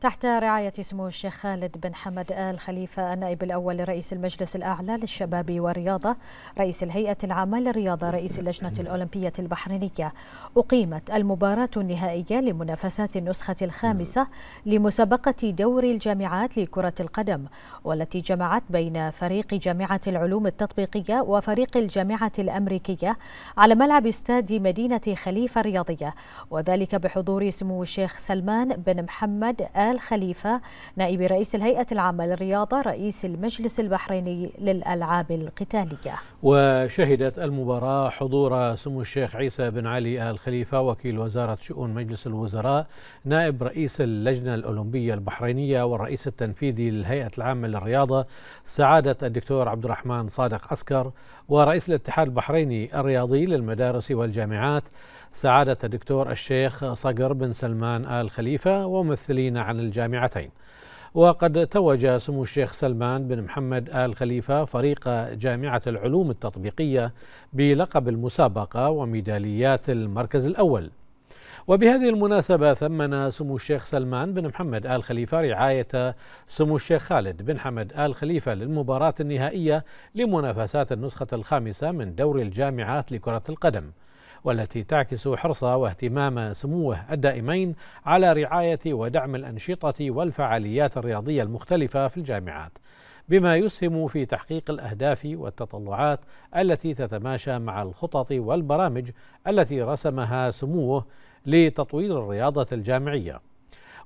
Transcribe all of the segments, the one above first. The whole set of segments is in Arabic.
تحت رعاية سمو الشيخ خالد بن حمد آل خليفة النائب الأول لرئيس المجلس الأعلى للشباب والرياضة رئيس الهيئة العامة للرياضة رئيس اللجنة الأولمبية البحرينية أقيمت المباراة النهائية لمنافسات النسخة الخامسة لمسابقة دوري الجامعات لكرة القدم والتي جمعت بين فريق جامعة العلوم التطبيقية وفريق الجامعة الأمريكية على ملعب استاد مدينة خليفة الرياضية وذلك بحضور سمو الشيخ سلمان بن محمد آل آل خليفة نائب رئيس الهيئة العامة للرياضة رئيس المجلس البحريني للألعاب القتالية وشهدت المباراة حضور سمو الشيخ عيسى بن علي آل خليفة وكيل وزارة شؤون مجلس الوزراء نائب رئيس اللجنة الأولمبية البحرينية والرئيس التنفيذي للهيئة العامة للرياضة سعادة الدكتور عبد الرحمن صادق عسكر ورئيس الاتحاد البحريني الرياضي للمدارس والجامعات سعادة الدكتور الشيخ صقر بن سلمان آل خليفة وممثلين عن عن الجامعتين وقد توج سمو الشيخ سلمان بن محمد آل خليفة فريق جامعة العلوم التطبيقية بلقب المسابقة وميداليات المركز الأول وبهذه المناسبة ثمن سمو الشيخ سلمان بن محمد آل خليفة رعاية سمو الشيخ خالد بن حمد آل خليفة للمباراة النهائية لمنافسات النسخة الخامسة من دوري الجامعات لكرة القدم والتي تعكس حرص واهتمام سموه الدائمين على رعاية ودعم الأنشطة والفعاليات الرياضية المختلفة في الجامعات بما يسهم في تحقيق الأهداف والتطلعات التي تتماشى مع الخطط والبرامج التي رسمها سموه لتطوير الرياضة الجامعية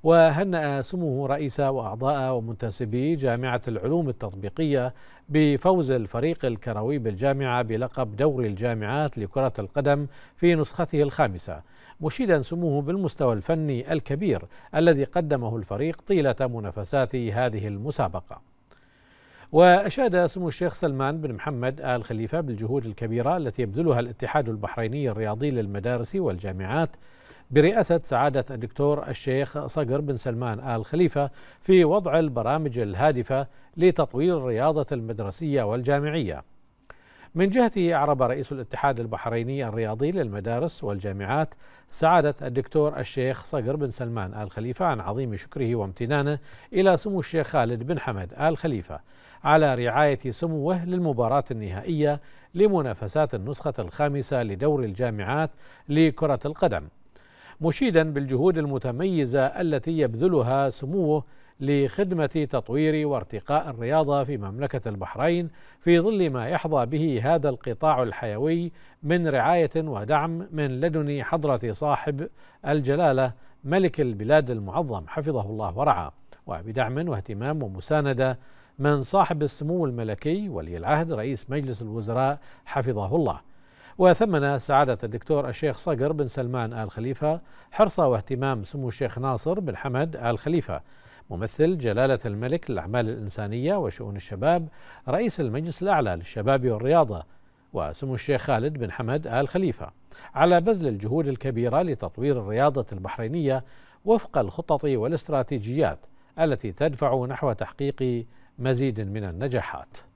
وهنأ سموه رئيس وأعضاء ومنتسبي جامعة العلوم التطبيقية بفوز الفريق الكروي بالجامعة بلقب دوري الجامعات لكرة القدم في نسخته الخامسة مشيدا سموه بالمستوى الفني الكبير الذي قدمه الفريق طيلة منافسات هذه المسابقة وأشاد سمو الشيخ سلمان بن محمد آل خليفة بالجهود الكبيرة التي يبذلها الاتحاد البحريني الرياضي للمدارس والجامعات برئاسة سعادة الدكتور الشيخ صقر بن سلمان آل خليفة في وضع البرامج الهادفة لتطوير الرياضة المدرسية والجامعية من جهته أعرب رئيس الاتحاد البحريني الرياضي للمدارس والجامعات سعادة الدكتور الشيخ صقر بن سلمان آل خليفة عن عظيم شكره وامتنانه إلى سمو الشيخ خالد بن حمد آل خليفة على رعاية سموه للمباراة النهائية لمنافسات النسخة الخامسة لدور الجامعات لكرة القدم مشيدا بالجهود المتميزة التي يبذلها سموه لخدمة تطوير وارتقاء الرياضة في مملكة البحرين في ظل ما يحظى به هذا القطاع الحيوي من رعاية ودعم من لدن حضرة صاحب الجلالة ملك البلاد المعظم حفظه الله ورعاه وبدعم واهتمام ومساندة من صاحب السمو الملكي ولي العهد رئيس مجلس الوزراء حفظه الله وثمن سعادة الدكتور الشيخ صقر بن سلمان آل خليفة حرص واهتمام سمو الشيخ ناصر بن حمد آل خليفة ممثل جلالة الملك للأعمال الإنسانية وشؤون الشباب رئيس المجلس الأعلى للشباب والرياضة وسمو الشيخ خالد بن حمد آل خليفة على بذل الجهود الكبيرة لتطوير الرياضة البحرينية وفق الخطط والاستراتيجيات التي تدفع نحو تحقيق مزيد من النجاحات